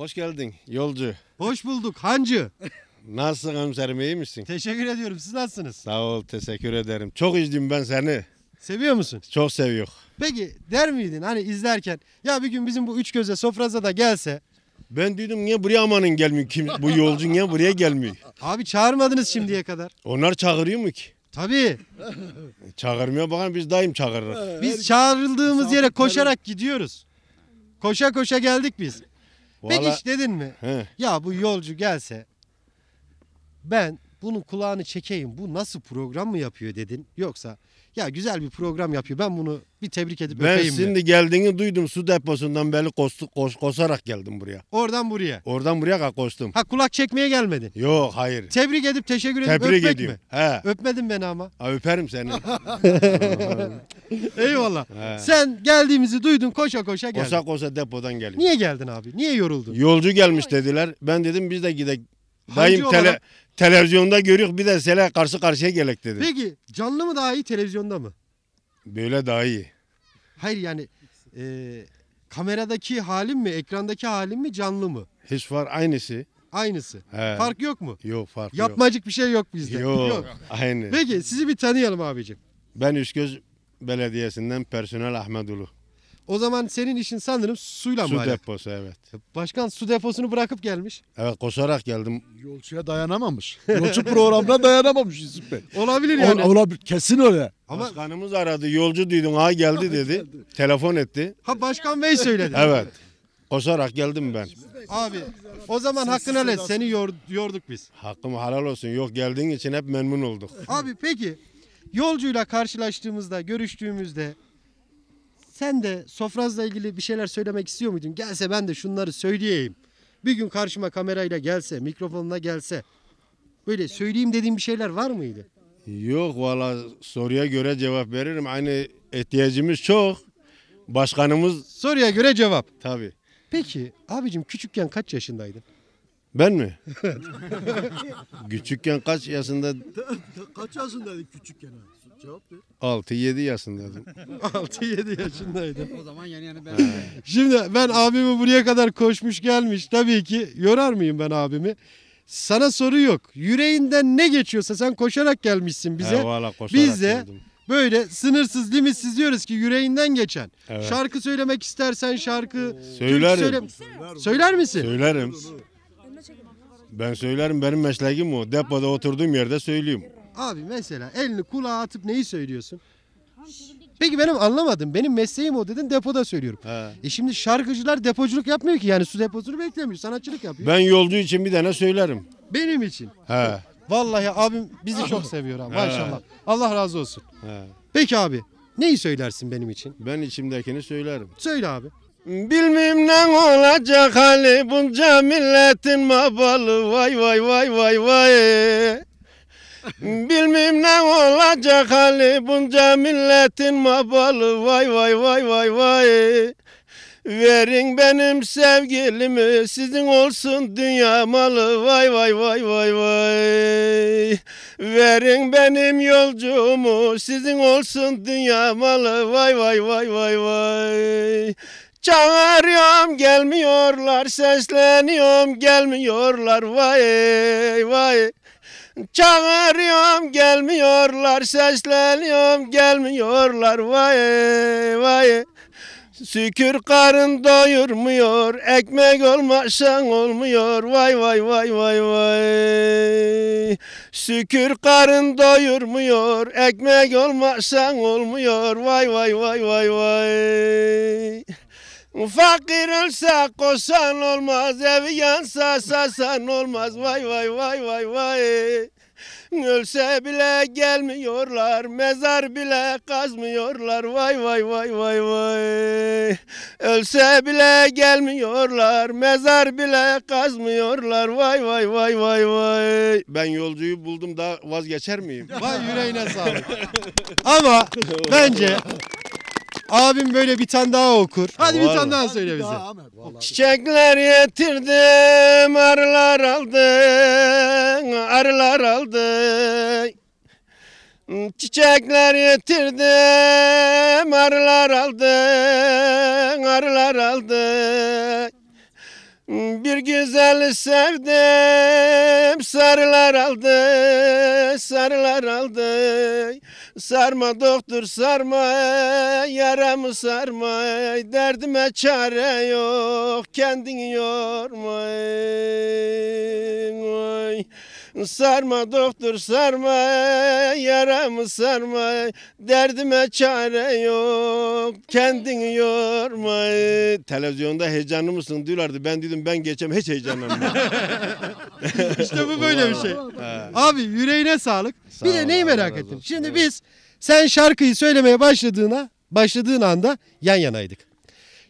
Hoş geldin yolcu. Hoş bulduk hancı. Nasılsın hemşerim iyi misin? Teşekkür ediyorum. Siz nasılsınız? Sağ ol teşekkür ederim. Çok izledim ben seni. Seviyor musun? Çok seviyor. Peki der miydin hani izlerken ya bir gün bizim bu üç göze sofraza da gelse Ben duydum niye buraya amanın gelmiyor? Kim, bu yolcu niye buraya gelmiyor? abi çağırmadınız şimdiye kadar. Onlar çağırıyor mu ki? Tabii Çağırmıyor bakın biz daim çağırırız. biz çağrıldığımız yere koşarak gidiyoruz. Koşa koşa geldik biz. Peki Vallahi- hiç dedin mi? He. Ya bu yolcu gelse ben bunun kulağını çekeyim bu nasıl program mı yapıyor dedin yoksa ya güzel bir program yapıyor ben bunu bir tebrik edip ben öpeyim şimdi mi? geldiğini duydum su deposundan beri kostu, kos, kosarak geldim buraya. Oradan buraya. Oradan buraya ka- kostum. Ha kulak çekmeye gelmedin. Yok hayır. Tebrik edip teşekkür edip Tebrik öpmek ediyorum. mi? He. Öpmedin beni ama. Ha, öperim seni. Eyvallah. He. Sen geldiğimizi duydun koşa koşa geldin. Kosa kosa depodan geldim. Niye geldin abi? Niye yoruldun? Yolcu gelmiş dediler. Ben dedim biz de gidek Dayım olarak... televizyonda görüyor, bir de sele karşı karşıya gelek dedi. Peki canlı mı daha iyi televizyonda mı? Böyle daha iyi. Hayır yani e, kameradaki halim mi ekrandaki halim mi canlı mı? Hiç var aynısı. Aynısı. He. Fark yok mu? Yok fark Yapmacık yok. bir şey yok bizde. Yok, yok. aynı. Peki sizi bir tanıyalım abicim. Ben Üsküz Belediyesi'nden personel Ahmet Ulu. O zaman senin işin sanırım suyla Su mı? alakalı? deposu evet. Başkan su deposunu bırakıp gelmiş. Evet koşarak geldim. Yolcuya dayanamamış. Yolcu programına dayanamamış Yusuf Bey. Olabilir yani. Ola, ola- kesin öyle. Ama- Başkanımız aradı. Yolcu duydun ha geldi dedi. Telefon etti. ha başkan bey söyledi. Evet. Koşarak geldim ben. Abi o zaman hakkını helal et. Seni yor- yorduk biz. Hakkım halal olsun. Yok geldiğin için hep memnun olduk. Abi peki yolcuyla karşılaştığımızda, görüştüğümüzde sen de sofrazla ilgili bir şeyler söylemek istiyor muydun? Gelse ben de şunları söyleyeyim. Bir gün karşıma kamerayla gelse, mikrofonla gelse. Böyle söyleyeyim dediğim bir şeyler var mıydı? Yok valla soruya göre cevap veririm. Aynı ihtiyacımız çok. Başkanımız... Soruya göre cevap. Tabii. Peki abicim küçükken kaç yaşındaydın? Ben mi? Küçükken kaç yaşında? kaç yaşındaydın küçükken? Abi? Cevap ne? 6-7 yaşındaydım. 6-7 yaşındaydım. O zaman yani yani ben... Şimdi ben abimi buraya kadar koşmuş gelmiş. Tabii ki yorar mıyım ben abimi? Sana soru yok. Yüreğinden ne geçiyorsa sen koşarak gelmişsin bize. He, valla koşarak Biz de böyle sınırsız limitsiz diyoruz ki yüreğinden geçen. Evet. Şarkı söylemek istersen şarkı. Söylerim. türkü söyle- Söyler misin? Söylerim. Ben söylerim benim mesleğim o. Depoda oturduğum yerde söyleyeyim. Abi mesela elini kulağa atıp neyi söylüyorsun? Peki benim anlamadım. Benim mesleğim o dedin depoda söylüyorum. He. E şimdi şarkıcılar depoculuk yapmıyor ki. Yani su deposunu beklemiyor. Sanatçılık yapıyor. Ben yolcu için bir tane söylerim. Benim için. He. Vallahi abim bizi çok seviyor ha maşallah. Allah razı olsun. He. Peki abi neyi söylersin benim için? Ben içimdekini söylerim. Söyle abi. Bilmem ne olacak hali bunca milletin mabalı vay vay vay vay vay. Bilmem ne olacak hali bunca milletin mabalı vay vay vay vay vay. Verin benim sevgilimi sizin olsun dünya malı vay vay vay vay vay. Verin benim yolcumu sizin olsun dünya malı vay vay vay vay vay. Çağırıyorum gelmiyorlar sesleniyorum gelmiyorlar vay vay. Çağırıyorum gelmiyorlar, sesleniyorum gelmiyorlar vay vay. Sükür karın doyurmuyor, ekmek olmasan olmuyor, vay vay vay vay vay. Sükür karın doyurmuyor, ekmek olmasan olmuyor, vay vay vay vay vay. Fakir ölse koşan olmaz, evi yansa sasan olmaz. Vay vay vay vay vay. Ölse bile gelmiyorlar, mezar bile kazmıyorlar. Vay vay vay vay vay. Ölse bile gelmiyorlar, mezar bile kazmıyorlar. Vay vay vay vay vay. Ben yolcuyu buldum da vazgeçer miyim? Vay yüreğine sağlık. Ama bence Abim böyle bir tane daha okur. Hadi bir tane daha söyle bize. Çiçekler getirdim, arılar aldı, arılar aldı. Çiçekler getirdim, arılar aldı, arılar aldı. Bir güzel sevdim, sarılar aldı, sarılar aldı. Sarma doktor sarma yaramı sarma derdime çare yok kendini yorma. Oy. Sarma doktor sarma yaramı sarma derdime çare yok kendini yorma. Televizyonda heyecanlı mısın diyorlardı ben dedim ben geçem hiç heyecanlanmıyorum. İşte bu böyle bir şey. Abi yüreğine sağlık. Sağ bir de neyi merak ettim. Olsun. Şimdi evet. biz sen şarkıyı söylemeye başladığına başladığın anda yan yanaydık.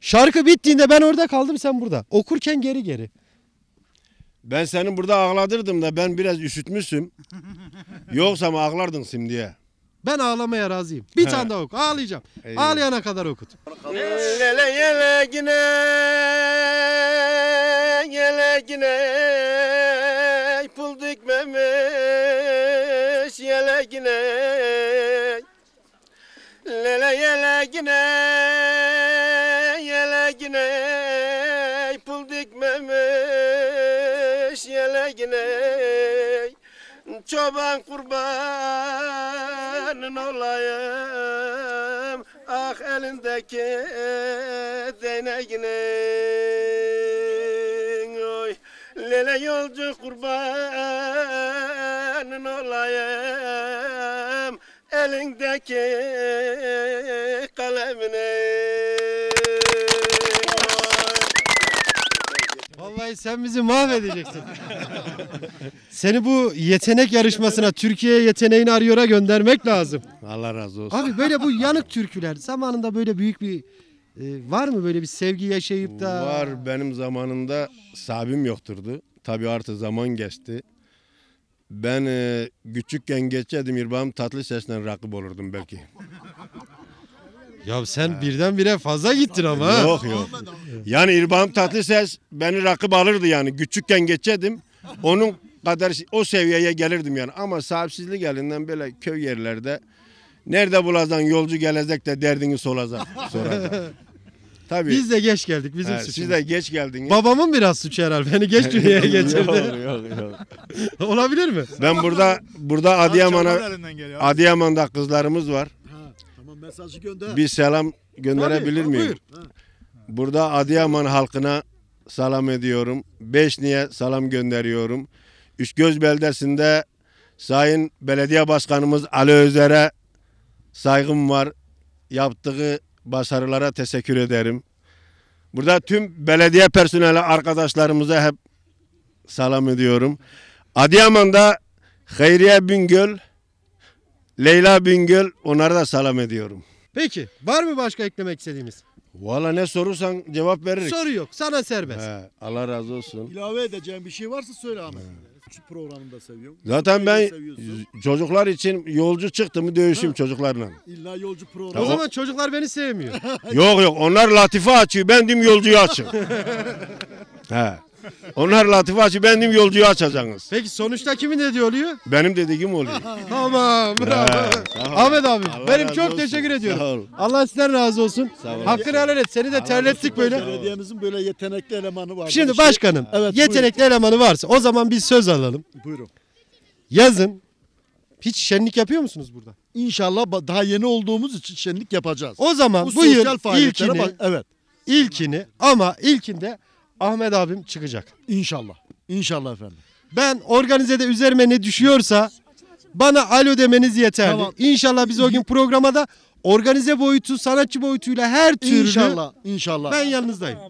Şarkı bittiğinde ben orada kaldım sen burada. Okurken geri geri. Ben seni burada ağladırdım da ben biraz üşütmüşüm. Yoksa mı ağlardın şimdiye? Ben ağlamaya razıyım. Bir tane daha oku. Ağlayacağım. Eyvallah. Ağlayana kadar okut. Lele yele yine yele yine pul dikmemiş yele yine lele yele gine yele gine pul dikmemiş yeleğine Çoban kurbanın olayım Ah elindeki değneğine Oy Lele yolcu kurbanın olayım Elindeki kalemine Vallahi sen bizi mahvedeceksin. Seni bu yetenek yarışmasına Türkiye yeteneğini arıyor'a göndermek lazım. Allah razı olsun. Abi böyle bu yanık türküler zamanında böyle büyük bir e, var mı böyle bir sevgi yaşayıp da Var benim zamanında sabim yokturdu. Tabi artık zaman geçti. Ben e, küçükken geçseydim İrbağım tatlı sesle rakip olurdum belki. Ya sen birdenbire fazla gittin ama. Yok yok. Yani İrbanım Tatlıses beni rakip alırdı yani. Küçükken geçedim. Onun kadar o seviyeye gelirdim yani. Ama sahipsizlik elinden böyle köy yerlerde nerede bulazan yolcu gelecek de derdini solacak. soracak. Tabii. Biz de geç geldik bizim He, siz de geç geldiniz. Babamın biraz suçu herhalde. Beni geç dünyaya getirdi. Yok, yok, yok. Olabilir mi? Ben burada burada Abi, Adıyaman'a Adıyaman'da kızlarımız var mesajı gönder. Bir selam gönderebilir Tabii, miyim? Burada Adıyaman halkına salam ediyorum. Beşni'ye salam gönderiyorum. Üçgöz beldesinde Sayın Belediye Başkanımız Ali Özer'e saygım var. Yaptığı başarılara teşekkür ederim. Burada tüm belediye personeli arkadaşlarımıza hep salam ediyorum. Adıyaman'da Hayriye Bingöl Leyla Bingöl onlara da salam ediyorum. Peki var mı başka eklemek istediğimiz? Valla ne sorursan cevap veririz. Soru yok sana serbest. He, Allah razı olsun. İlave edeceğim bir şey varsa söyle ama Şu programını da seviyorum. Zaten ben çocuklar için yolcu çıktım, mı dövüşüm çocuklarla. İlla yolcu programı. O, o zaman çocuklar beni sevmiyor. yok yok onlar latife açıyor ben dim yolcuyu açıyorum. Onlar latife açı benim yolcuyu açacaksınız. Peki sonuçta kimin dediği oluyor? Benim dediğim oluyor. tamam bravo. sağ ol. Ahmet abi Allah benim çok olsun. teşekkür ediyorum. Sağ ol. Allah sizden razı olsun. Sağ ol. Hakkını helal et. Seni de terlettik böyle. Belediyemizin böyle yetenekli elemanı var. Şimdi başkanım Evet, yetenekli elemanı varsa o zaman bir söz alalım. Buyurun. Yazın hiç şenlik yapıyor musunuz burada? İnşallah daha yeni olduğumuz için şenlik yapacağız. O zaman bu, yıl ilkini, evet. ilkini ama ilkinde Ahmet abim çıkacak. İnşallah. İnşallah efendim. Ben organizede üzerime ne düşüyorsa bana alo demeniz yeterli. Tamam. İnşallah biz o gün programda organize boyutu, sanatçı boyutuyla her türlü İnşallah. İnşallah. ben yanınızdayım.